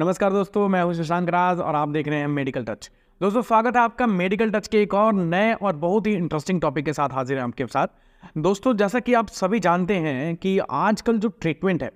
नमस्कार दोस्तों मैं हूं शशांक राज और आप देख रहे हैं मेडिकल टच दोस्तों स्वागत है आपका मेडिकल टच के एक और नए और बहुत ही इंटरेस्टिंग टॉपिक के साथ हाजिर हैं आपके साथ दोस्तों जैसा कि आप सभी जानते हैं कि आजकल जो ट्रीटमेंट है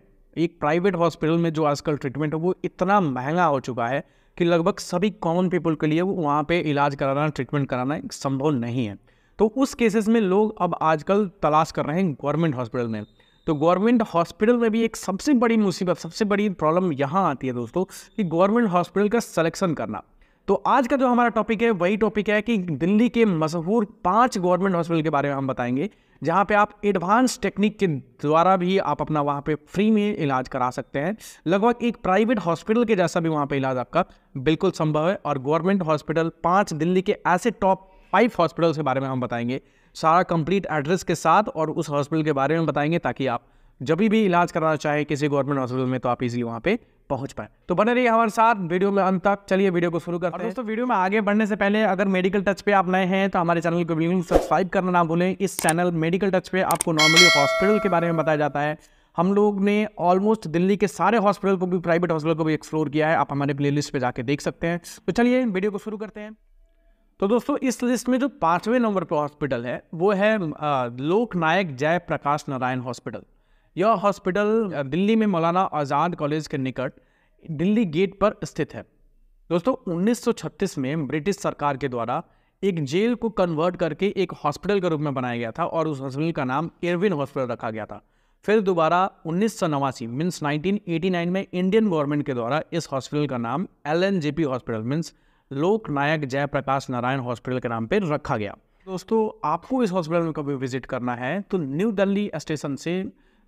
एक प्राइवेट हॉस्पिटल में जो आजकल ट्रीटमेंट है वो इतना महंगा हो चुका है कि लगभग सभी कॉमन पीपल के लिए वो वहाँ पर इलाज कराना ट्रीटमेंट कराना संभव नहीं है तो उस केसेस में लोग अब आजकल तलाश कर रहे हैं गवर्नमेंट हॉस्पिटल में तो गवर्नमेंट हॉस्पिटल में भी एक सबसे बड़ी मुसीबत सबसे बड़ी प्रॉब्लम यहाँ आती है दोस्तों कि गवर्नमेंट हॉस्पिटल का सलेक्शन करना तो आज का जो हमारा टॉपिक है वही टॉपिक है कि दिल्ली के मशहूर पांच गवर्नमेंट हॉस्पिटल के बारे में हम बताएंगे जहाँ पे आप एडवांस टेक्निक के द्वारा भी आप अपना वहाँ पे फ्री में इलाज करा सकते हैं लगभग एक प्राइवेट हॉस्पिटल के जैसा भी वहाँ पे इलाज आपका बिल्कुल संभव है और गवर्नमेंट हॉस्पिटल पाँच दिल्ली के ऐसे टॉप फाइव हॉस्पिटल के बारे में हम बताएंगे सारा कंप्लीट एड्रेस के साथ और उस हॉस्पिटल के बारे में बताएंगे ताकि आप जब भी इलाज कराना चाहें किसी गवर्नमेंट हॉस्पिटल में तो आप इजीली वहाँ पे पहुंच पाए तो बने रहिए हमारे साथ वीडियो में अंत तक चलिए वीडियो को शुरू करते हैं दोस्तों वीडियो में आगे बढ़ने से पहले अगर मेडिकल टच पे आप नए हैं तो हमारे चैनल को बिल्कुल सब्सक्राइब करना ना भूलें इस चैनल मेडिकल टच पे आपको नॉर्मली हॉस्पिटल के बारे में बताया जाता है हम लोग ने ऑलमोस्ट दिल्ली के सारे हॉस्पिटल को भी प्राइवेट हॉस्पिटल को भी एक्सप्लोर किया है आप हमारे प्ले पे जाके देख सकते हैं तो चलिए वीडियो को शुरू करते हैं तो दोस्तों इस लिस्ट में जो पांचवें नंबर पर हॉस्पिटल है वो है लोकनायक जय प्रकाश नारायण हॉस्पिटल यह हॉस्पिटल दिल्ली में मौलाना आज़ाद कॉलेज के निकट दिल्ली गेट पर स्थित है दोस्तों 1936 में ब्रिटिश सरकार के द्वारा एक जेल को कन्वर्ट करके एक हॉस्पिटल के रूप में बनाया गया था और उस हॉस्पिटल का नाम एरविन हॉस्पिटल रखा गया था फिर दोबारा उन्नीस सौ नवासी मीन्स नाइनटीन में इंडियन गवर्नमेंट के द्वारा इस हॉस्पिटल का नाम L N J P hospital means Lok Nayak Jayaprakash Narayan hospital के नाम पर रखा गया दोस्तों आपको इस हॉस्पिटल में कभी विजिट करना है तो न्यू दिल्ली स्टेशन से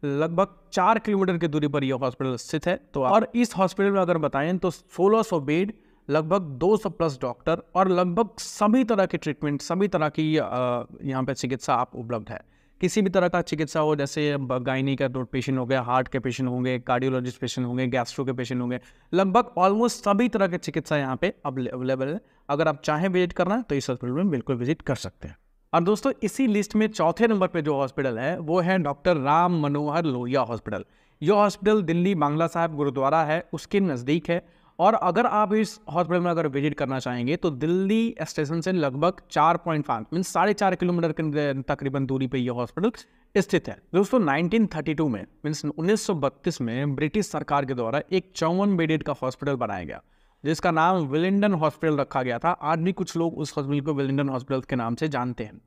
लगभग चार किलोमीटर की दूरी पर यह हॉस्पिटल स्थित है तो और इस हॉस्पिटल में अगर बताएं तो सोलह सौ बेड लगभग 200 प्लस डॉक्टर और लगभग सभी तरह के ट्रीटमेंट सभी तरह की यहाँ पर चिकित्सा आप उपलब्ध है किसी भी तरह का चिकित्सा हो जैसे गायनी का तो पेशेंट हो गया हार्ट के पेशेंट होंगे कार्डियोलॉजिस्ट पेशेंट होंगे गैस्ट्रो के पेशेंट होंगे लगभग ऑलमोस्ट सभी तरह के चिकित्सा यहाँ पे अवेलेबल है अगर आप चाहें विजिट करना तो इस हॉस्पिटल में बिल्कुल विजिट कर सकते हैं और दोस्तों इसी लिस्ट में चौथे नंबर पर जो हॉस्पिटल है वो है डॉक्टर राम मनोहर लोहिया हॉस्पिटल यह हॉस्पिटल दिल्ली बांग्ला साहब गुरुद्वारा है उसके नज़दीक है और अगर आप इस हॉस्पिटल में अगर विजिट करना चाहेंगे तो दिल्ली स्टेशन से लगभग चार पॉइंट फाइव मीन साढ़े चार किलोमीटर के तकरीबन दूरी पे ये हॉस्पिटल स्थित है दोस्तों 1932 में मीन्स 1932 में ब्रिटिश सरकार के द्वारा एक चौवन बेडेड का हॉस्पिटल बनाया गया जिसका नाम विलिंडन हॉस्पिटल रखा गया था आज भी कुछ लोग उस हॉस्पिटल को विलिंडन हॉस्पिटल के नाम से जानते हैं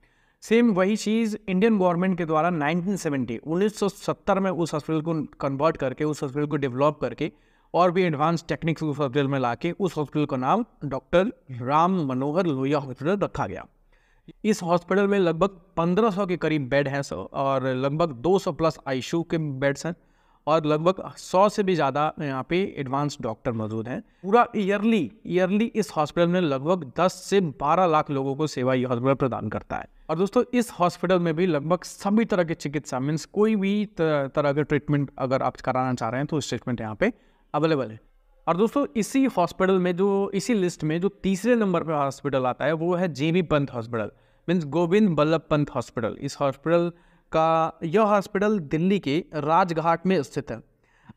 सेम वही चीज़ इंडियन गवर्नमेंट के द्वारा 1970 1970 में उस हॉस्पिटल को कन्वर्ट करके उस हॉस्पिटल को डेवलप करके और भी एडवांस टेक्निक्स उस हॉस्पिटल में लाके उस हॉस्पिटल का नाम डॉक्टर राम मनोहर लोहिया हॉस्पिटल रखा गया इस हॉस्पिटल में लगभग 1500 के करीब बेड हैं सर और लगभग 200 प्लस आई के बेड्स हैं और लगभग 100 से भी ज़्यादा यहाँ पे एडवांस डॉक्टर मौजूद हैं पूरा ईयरली ईयरली इस हॉस्पिटल में लगभग 10 से 12 लाख लोगों को सेवा ये हॉस्पिटल प्रदान करता है और दोस्तों इस हॉस्पिटल में भी लगभग सभी तरह के चिकित्सा मीन्स कोई भी तरह के ट्रीटमेंट अगर आप कराना चाह रहे हैं तो उस ट्रीटमेंट यहाँ पे अवेलेबल है और दोस्तों इसी हॉस्पिटल में जो इसी लिस्ट में जो तीसरे नंबर पर हॉस्पिटल आता है वो है J B Pant hospital means Govind Ballabh Pant hospital इस हॉस्पिटल का यह हॉस्पिटल दिल्ली के राजघाट में स्थित है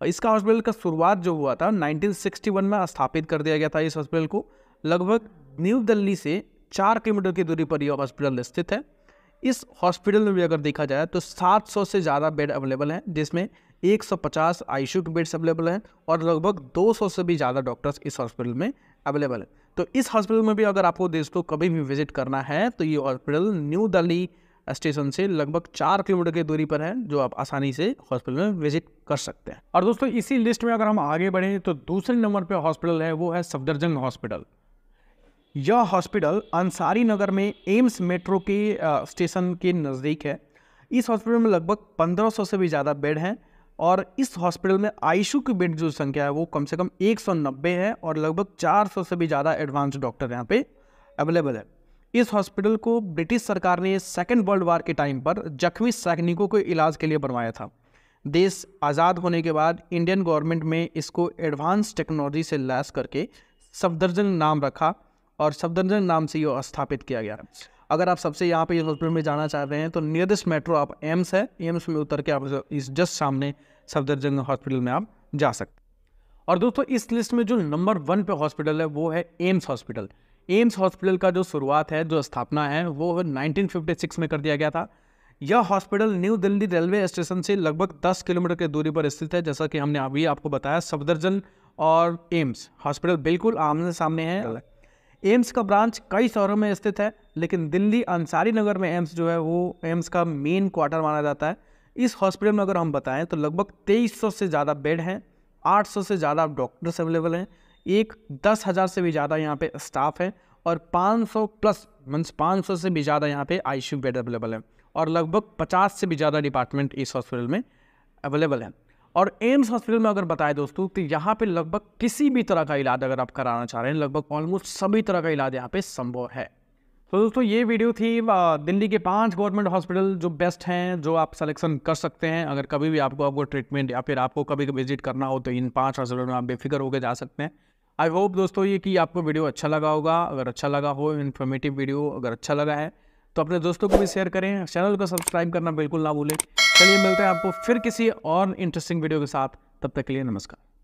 इसका हॉस्पिटल का शुरुआत जो हुआ था 1961 में स्थापित कर दिया गया था इस हॉस्पिटल को लगभग न्यू दिल्ली से चार किलोमीटर की दूरी पर यह हॉस्पिटल स्थित है इस हॉस्पिटल में भी अगर देखा जाए तो 700 से ज़्यादा बेड अवेलेबल हैं जिसमें 150 आईसीयू बेड्स अवेलेबल हैं और लगभग 200 से भी ज़्यादा डॉक्टर्स इस हॉस्पिटल में अवेलेबल हैं तो इस हॉस्पिटल में भी अगर आपको दोस्तों कभी भी विजिट करना है तो ये हॉस्पिटल न्यू दिल्ली स्टेशन से लगभग चार किलोमीटर की दूरी पर है जो आप आसानी से हॉस्पिटल में विजिट कर सकते हैं और दोस्तों इसी लिस्ट में अगर हम आगे बढ़ें तो दूसरे नंबर पर हॉस्पिटल है वो है सफदरजंग हॉस्पिटल यह हॉस्पिटल अंसारी नगर में एम्स मेट्रो के स्टेशन के नज़दीक है इस हॉस्पिटल में लगभग 1500 से भी ज़्यादा बेड हैं और इस हॉस्पिटल में आईसीयू की बेड जो संख्या है वो कम से कम 190 है और लगभग 400 से भी ज़्यादा एडवांस डॉक्टर यहाँ पे अवेलेबल है इस हॉस्पिटल को ब्रिटिश सरकार ने सेकेंड वर्ल्ड वार के टाइम पर जख्मी सैनिकों के इलाज के लिए बनवाया था देश आज़ाद होने के बाद इंडियन गवर्नमेंट में इसको एडवांस टेक्नोलॉजी से लैस करके सफदरजंग नाम रखा और सफदरजंग नाम से ये स्थापित किया गया अगर आप सबसे यहाँ पे इस हॉस्पिटल में जाना चाह रहे हैं तो नियरेस्ट मेट्रो आप एम्स है एम्स में उतर के आप इस जस्ट सामने सफदरजंग हॉस्पिटल में आप जा सकते और दोस्तों इस लिस्ट में जो नंबर वन पे हॉस्पिटल है वो है एम्स हॉस्पिटल एम्स हॉस्पिटल का जो शुरुआत है जो स्थापना है वो 1956 में कर दिया गया था यह hospital new Delhi railway station से लगभग 10 किलोमीटर की दूरी पर स्थित है जैसा कि हमने अभी आपको बताया सफदरजन और एम्स हॉस्पिटल बिल्कुल आमने सामने है एम्स का ब्रांच कई शहरों में स्थित है लेकिन दिल्ली अंसारी नगर में एम्स जो है वो एम्स का मेन क्वार्टर माना जाता है इस हॉस्पिटल में अगर हम बताएं तो लगभग 2300 से ज़्यादा बेड हैं 800 से ज़्यादा डॉक्टर्स अवेलेबल हैं एक दस हज़ार से भी ज़्यादा यहाँ पे स्टाफ है और 500 प्लस मीन्स 500 से भी ज़्यादा यहाँ पे आई बेड अवेलेबल हैं और लगभग 50 से भी ज़्यादा डिपार्टमेंट इस हॉस्पिटल में अवेलेबल हैं और एम्स हॉस्पिटल में अगर बताए दोस्तों तो यहाँ पे लगभग किसी भी तरह का इलाज अगर आप कराना चाह रहे हैं लगभग ऑलमोस्ट सभी तरह का इलाज यहाँ पे संभव है तो दोस्तों ये वीडियो थी दिल्ली के पांच गवर्नमेंट हॉस्पिटल जो बेस्ट हैं जो आप सिलेक्शन कर सकते हैं अगर कभी भी आपको आपको ट्रीटमेंट या फिर आपको कभी विजिट करना हो तो इन पांच हॉस्पिटल में आप बेफिक्र होकर जा सकते हैं आई होप दोस्तों ये कि आपको वीडियो अच्छा लगा होगा अगर अच्छा लगा हो इन्फॉर्मेटिव वीडियो अगर अच्छा लगा है तो अपने दोस्तों को भी शेयर करें चैनल को सब्सक्राइब करना बिल्कुल ना भूलें चलिए मिलते हैं आपको फिर किसी और इंटरेस्टिंग वीडियो के साथ तब तक के लिए नमस्कार